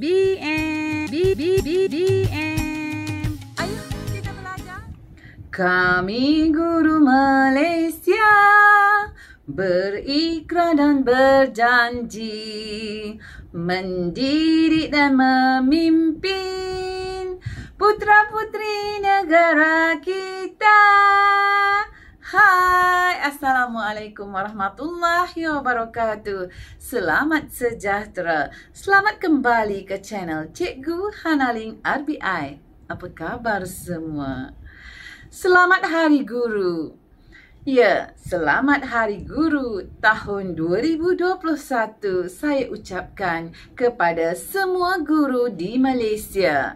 BM BBBBM Ayo kita belajar Kami guru Malaysia Berikrar dan berjanji Mendiri dan memimpin Putra-putri negara kita Assalamualaikum warahmatullahi wabarakatuh. Selamat sejahtera. Selamat kembali ke channel Cikgu Hanaling RBI. Apa khabar semua? Selamat Hari Guru. Ya, selamat Hari Guru tahun 2021 saya ucapkan kepada semua guru di Malaysia.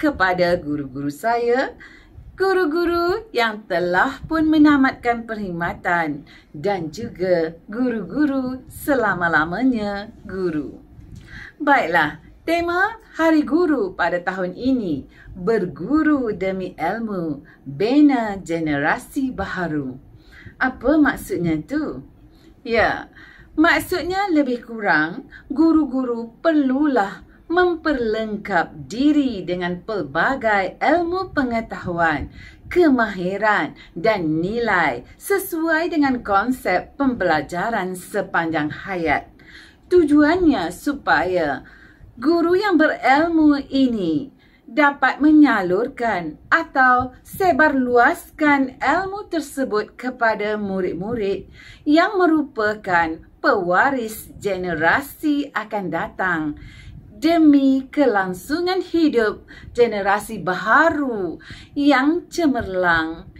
Kepada guru-guru saya, guru-guru yang telah pun menamatkan perkhidmatan dan juga guru-guru selama-lamanya guru. Baiklah, tema Hari Guru pada tahun ini Berguru Demi Ilmu Bina Generasi Baharu. Apa maksudnya tu? Ya, maksudnya lebih kurang guru-guru perlulah memperlengkap diri dengan pelbagai ilmu pengetahuan, kemahiran dan nilai sesuai dengan konsep pembelajaran sepanjang hayat. Tujuannya supaya guru yang berilmu ini dapat menyalurkan atau sebarluaskan ilmu tersebut kepada murid-murid yang merupakan pewaris generasi akan datang demi kelangsungan hidup generasi baru yang cemerlang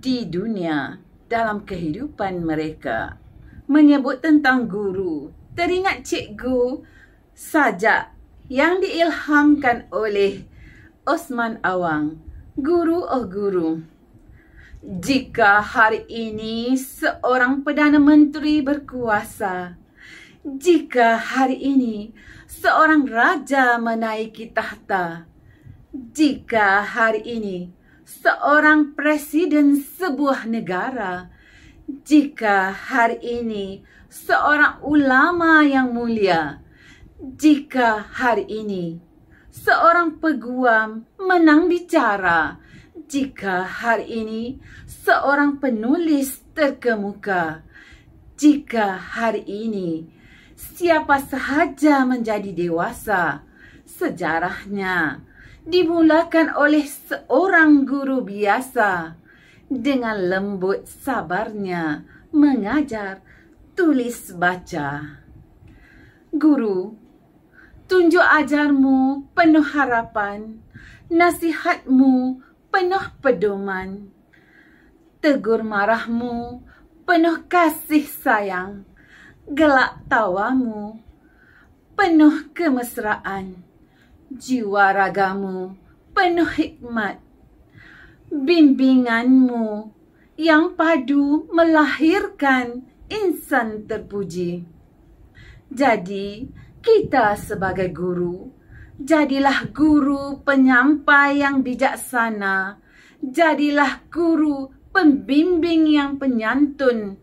di dunia dalam kehidupan mereka. Menyebut tentang guru, teringat cikgu sajak yang diilhamkan oleh Osman Awang, guru oh guru. Jika hari ini seorang Perdana Menteri berkuasa, jika hari ini seorang raja menaiki tahta, jika hari ini seorang presiden sebuah negara, jika hari ini seorang ulama yang mulia, jika hari ini seorang peguam menang bicara, jika hari ini seorang penulis terkemuka, jika hari ini siapa sahaja menjadi dewasa. Sejarahnya dimulakan oleh seorang guru biasa dengan lembut sabarnya mengajar tulis baca. Guru, tunjuk ajarmu penuh harapan, nasihatmu penuh pedoman, tegur marahmu penuh kasih sayang gelak tawamu, penuh kemesraan, jiwa ragamu penuh hikmat, bimbinganmu yang padu melahirkan insan terpuji. Jadi, kita sebagai guru, jadilah guru penyampai yang bijaksana, jadilah guru pembimbing yang penyantun,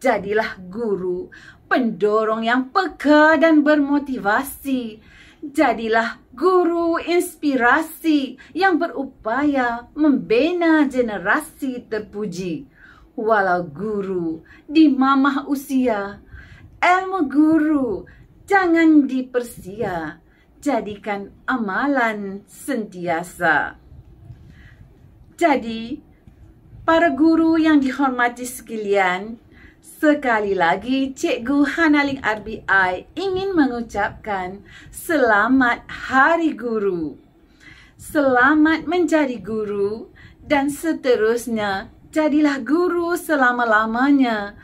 jadilah guru pendorong yang peka dan bermotivasi. Jadilah guru inspirasi yang berupaya membina generasi terpuji. Walau guru di mamah usia, ilmu guru jangan dipersia. Jadikan amalan sentiasa. Jadi, para guru yang dihormati sekalian, Sekali lagi, Cikgu Hanaling RBI ingin mengucapkan Selamat Hari Guru. Selamat menjadi guru dan seterusnya jadilah guru selama-lamanya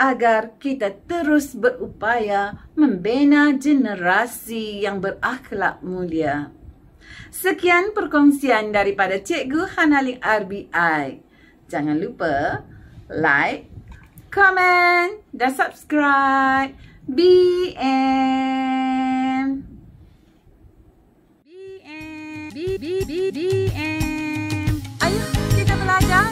agar kita terus berupaya membina generasi yang berakhlak mulia. Sekian perkongsian daripada Cikgu Hanaling RBI. Jangan lupa like, comment dan subscribe BM BM B B B BM Ayuh kita belajar